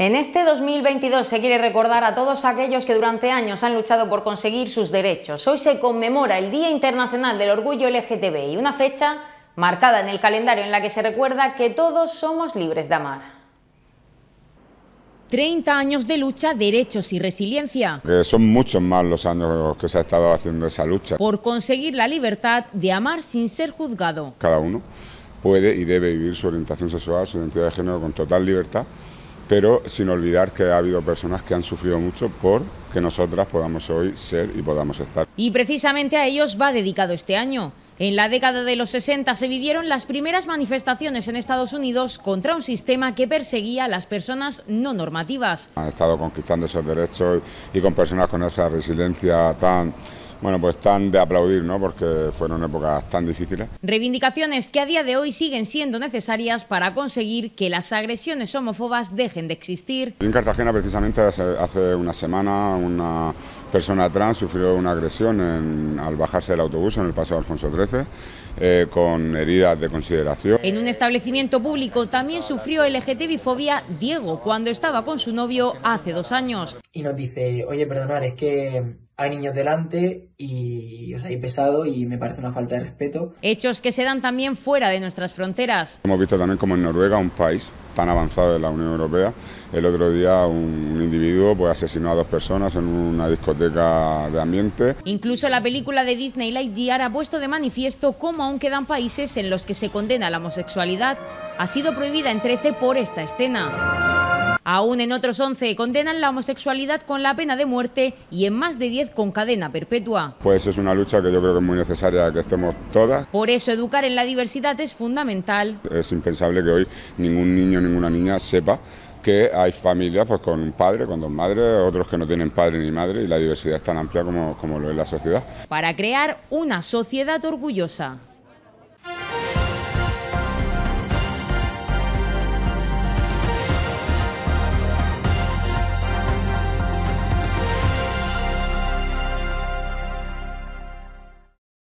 En este 2022 se quiere recordar a todos aquellos que durante años han luchado por conseguir sus derechos. Hoy se conmemora el Día Internacional del Orgullo LGTBI, una fecha marcada en el calendario en la que se recuerda que todos somos libres de amar. 30 años de lucha, derechos y resiliencia. Que son muchos más los años que se ha estado haciendo esa lucha. Por conseguir la libertad de amar sin ser juzgado. Cada uno puede y debe vivir su orientación sexual, su identidad de género con total libertad pero sin olvidar que ha habido personas que han sufrido mucho por que nosotras podamos hoy ser y podamos estar. Y precisamente a ellos va dedicado este año. En la década de los 60 se vivieron las primeras manifestaciones en Estados Unidos contra un sistema que perseguía a las personas no normativas. Han estado conquistando esos derechos y con personas con esa resiliencia tan bueno, pues tan de aplaudir, ¿no? Porque fueron épocas tan difíciles. Reivindicaciones que a día de hoy siguen siendo necesarias para conseguir que las agresiones homófobas dejen de existir. En Cartagena, precisamente hace, una semana, una persona trans sufrió una agresión al bajarse del autobús en el paseo Alfonso XIII, eh, con heridas de consideración. En un establecimiento público también sufrió LGTB-fobia Diego cuando estaba con su novio hace dos años. Y nos dice, oye, perdonar, es que hay niños delante y os ha pesado y me parece una falta de respeto. Hechos que se dan también fuera de nuestras fronteras. Hemos visto también como en Noruega, un país tan avanzado de la Unión Europea, el otro día un, individuo pues, asesinó a dos personas en una discoteca de ambiente. Incluso la película de Disney Lightyear ha puesto de manifiesto cómo aún quedan países en los que se condena la homosexualidad. Ha sido prohibida en 13 por esta escena. Aún en otros 11 condenan la homosexualidad con la pena de muerte y en más de 10 con cadena perpetua. Pues es una lucha que yo creo que es muy necesaria que estemos todas. Por eso educar en la diversidad es fundamental. Es impensable que hoy ningún niño, ninguna niña sepa que hay familias pues, con un padre, con dos madres, otros que no tienen padre ni madre y la diversidad es tan amplia como, como lo es la sociedad. Para crear una sociedad orgullosa.